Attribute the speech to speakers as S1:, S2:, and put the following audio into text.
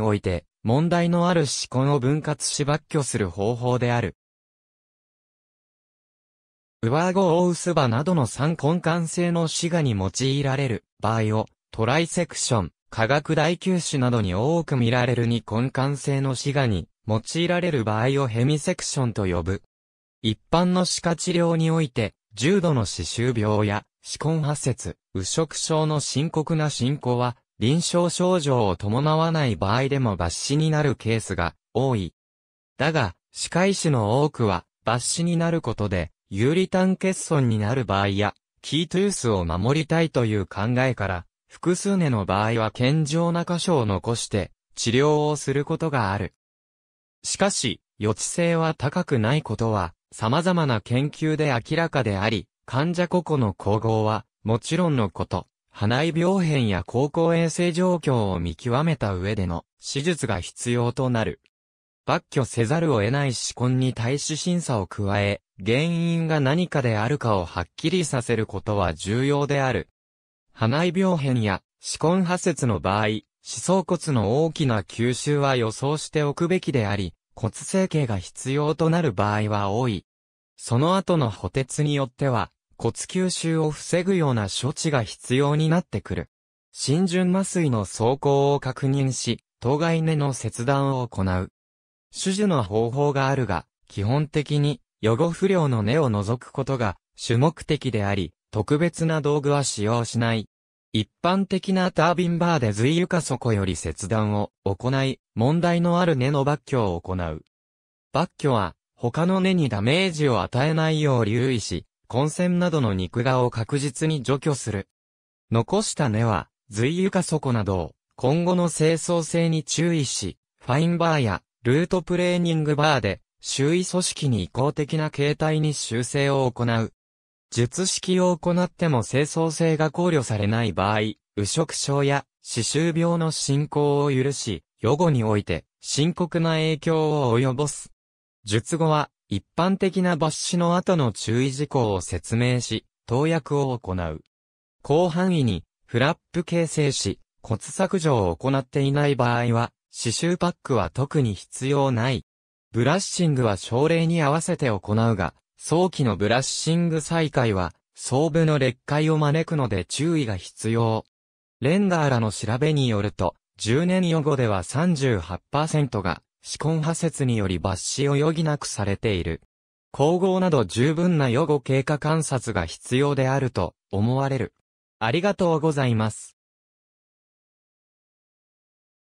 S1: において、問題のある思考を分割し抜去する方法である。上顎を薄歯などの三根幹性の死がに用いられる場合を、トライセクション、化学大球種などに多く見られる二根幹性の死がに用いられる場合をヘミセクションと呼ぶ。一般の歯科治療において、重度の歯周病や、歯根発節、右食症の深刻な進行は、臨床症状を伴わない場合でも抜歯になるケースが多い。だが、歯科医師の多くは、抜歯になることで、有利単欠損になる場合や、キートゥースを守りたいという考えから、複数年の場合は健常な箇所を残して、治療をすることがある。しかし、予知性は高くないことは、様々な研究で明らかであり、患者個々の統合は、もちろんのこと、鼻胃病変や高校衛生状況を見極めた上での手術が必要となる。抜去せざるを得ない試根に対し審査を加え、原因が何かであるかをはっきりさせることは重要である。鼻胃病変や試根破折の場合、思想骨の大きな吸収は予想しておくべきであり、骨整形が必要となる場合は多い。その後の補鉄によっては、骨吸収を防ぐような処置が必要になってくる。浸潤麻酔の走行を確認し、当該根の切断を行う。手術の方法があるが、基本的に予後不良の根を除くことが主目的であり、特別な道具は使用しない。一般的なタービンバーで髄床底より切断を行い、問題のある根の抜去を行う。抜去は、他の根にダメージを与えないよう留意し、混戦などの肉芽を確実に除去する。残した根は、髄床底などを、今後の清掃性に注意し、ファインバーや、ルートプレーニングバーで、周囲組織に移行的な形態に修正を行う。術式を行っても清掃性が考慮されない場合、右食症や歯周病の進行を許し、予後において深刻な影響を及ぼす。術後は一般的な抜歯の後の注意事項を説明し、投薬を行う。広範囲にフラップ形成し、骨削除を行っていない場合は、刺繍パックは特に必要ない。ブラッシングは症例に合わせて行うが、早期のブラッシング再開は、装部の劣化を招くので注意が必要。レンガーらの調べによると、10年予後では38%が思根派説により抜歯を余儀なくされている。皇后など十分な予後経過観察が必要であると思われる。ありがとうございます。